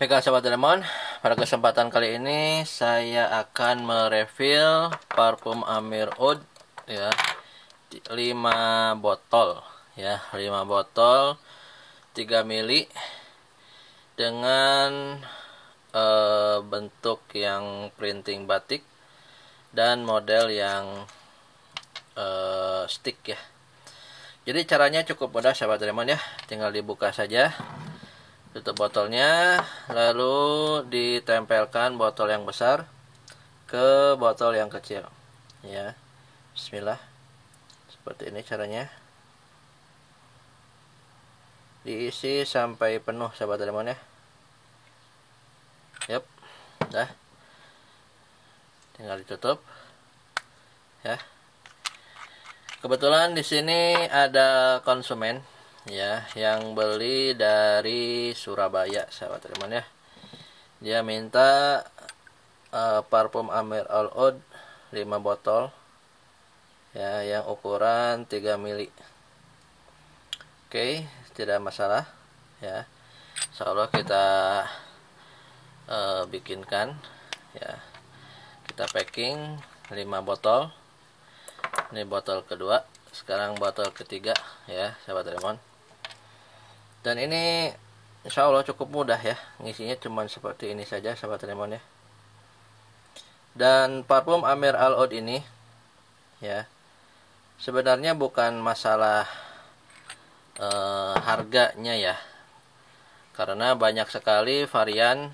Baiklah sahabat Lemon, pada kesempatan kali ini saya akan mereview parfum Amir Oud ya 5 botol ya 5 botol 3 mili dengan e, bentuk yang printing batik dan model yang e, stick ya. Jadi caranya cukup mudah sahabat Lemon ya, tinggal dibuka saja tutup botolnya lalu ditempelkan botol yang besar ke botol yang kecil ya bismillah seperti ini caranya diisi sampai penuh sahabat lemon ya yep dah tinggal ditutup ya kebetulan di sini ada konsumen ya yang beli dari Surabaya sahabat teman ya dia minta uh, parfum Amir Al Od 5 botol ya yang ukuran 3 mili oke tidak masalah ya Insyaallah kita uh, bikinkan ya kita packing 5 botol ini botol kedua sekarang botol ketiga ya sahabat teman dan ini insya Allah cukup mudah ya ngisinya cuman seperti ini saja sahabat Remon ya dan parfum Amir Al oud ini ya sebenarnya bukan masalah e, harganya ya karena banyak sekali varian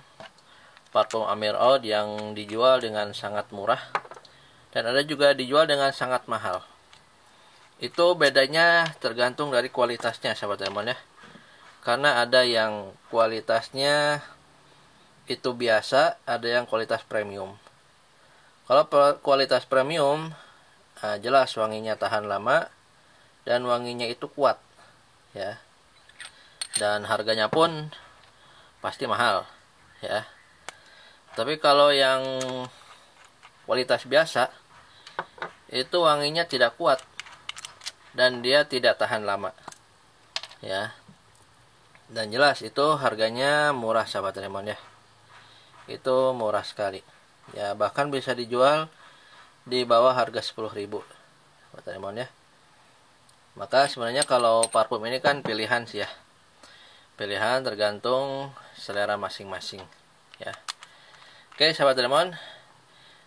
parfum Amir oud yang dijual dengan sangat murah dan ada juga dijual dengan sangat mahal itu bedanya tergantung dari kualitasnya sahabat Remon ya karena ada yang kualitasnya itu biasa, ada yang kualitas premium. Kalau kualitas premium, nah jelas wanginya tahan lama dan wanginya itu kuat, ya. Dan harganya pun pasti mahal, ya. Tapi kalau yang kualitas biasa, itu wanginya tidak kuat dan dia tidak tahan lama, ya dan jelas itu harganya murah sahabat lemon ya itu murah sekali ya bahkan bisa dijual di bawah harga 10.000 sahabat lemon ya maka sebenarnya kalau parfum ini kan pilihan sih ya pilihan tergantung selera masing-masing ya oke sahabat lemon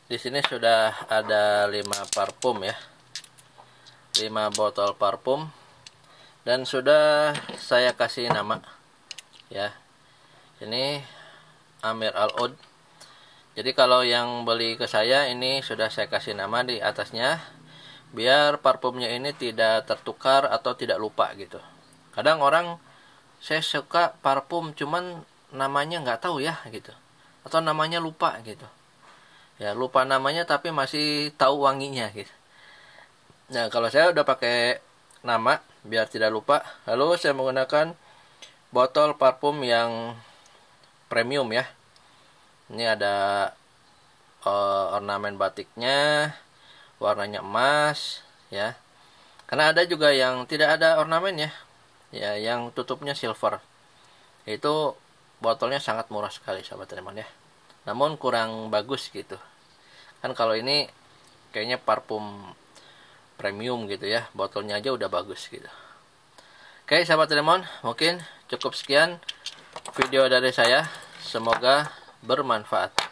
di sini sudah ada 5 parfum ya 5 botol parfum dan sudah saya kasih nama ya ini Amir Al Od jadi kalau yang beli ke saya ini sudah saya kasih nama di atasnya biar parfumnya ini tidak tertukar atau tidak lupa gitu kadang orang saya suka parfum cuman namanya nggak tahu ya gitu atau namanya lupa gitu ya lupa namanya tapi masih tahu wanginya gitu nah kalau saya udah pakai nama biar tidak lupa. Lalu saya menggunakan botol parfum yang premium ya. Ini ada uh, ornamen batiknya, warnanya emas ya. Karena ada juga yang tidak ada ornamen ya. Ya, yang tutupnya silver. Itu botolnya sangat murah sekali sahabat teman ya. Namun kurang bagus gitu. Kan kalau ini kayaknya parfum premium gitu ya botolnya aja udah bagus gitu oke sahabat lemon mungkin cukup sekian video dari saya semoga bermanfaat